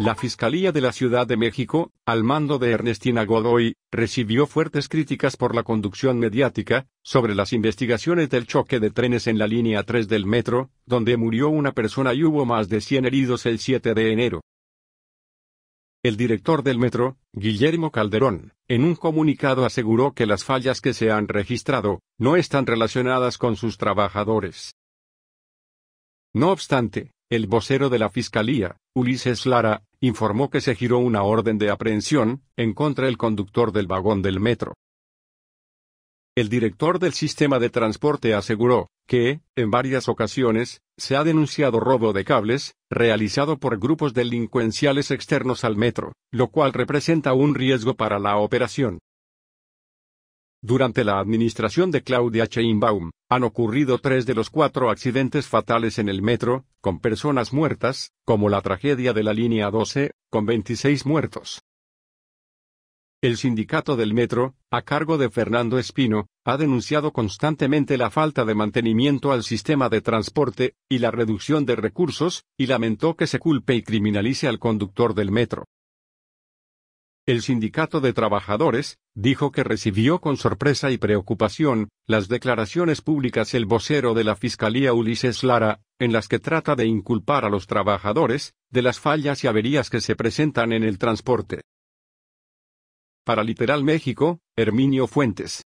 La Fiscalía de la Ciudad de México, al mando de Ernestina Godoy, recibió fuertes críticas por la conducción mediática, sobre las investigaciones del choque de trenes en la línea 3 del metro, donde murió una persona y hubo más de 100 heridos el 7 de enero. El director del metro, Guillermo Calderón, en un comunicado aseguró que las fallas que se han registrado, no están relacionadas con sus trabajadores. No obstante, el vocero de la Fiscalía, Ulises Lara, informó que se giró una orden de aprehensión en contra del conductor del vagón del metro. El director del sistema de transporte aseguró que, en varias ocasiones, se ha denunciado robo de cables, realizado por grupos delincuenciales externos al metro, lo cual representa un riesgo para la operación. Durante la administración de Claudia Sheinbaum, han ocurrido tres de los cuatro accidentes fatales en el metro, con personas muertas, como la tragedia de la línea 12, con 26 muertos. El sindicato del metro, a cargo de Fernando Espino, ha denunciado constantemente la falta de mantenimiento al sistema de transporte, y la reducción de recursos, y lamentó que se culpe y criminalice al conductor del metro. El sindicato de trabajadores dijo que recibió con sorpresa y preocupación las declaraciones públicas el vocero de la Fiscalía Ulises Lara, en las que trata de inculpar a los trabajadores de las fallas y averías que se presentan en el transporte. Para Literal México, Herminio Fuentes.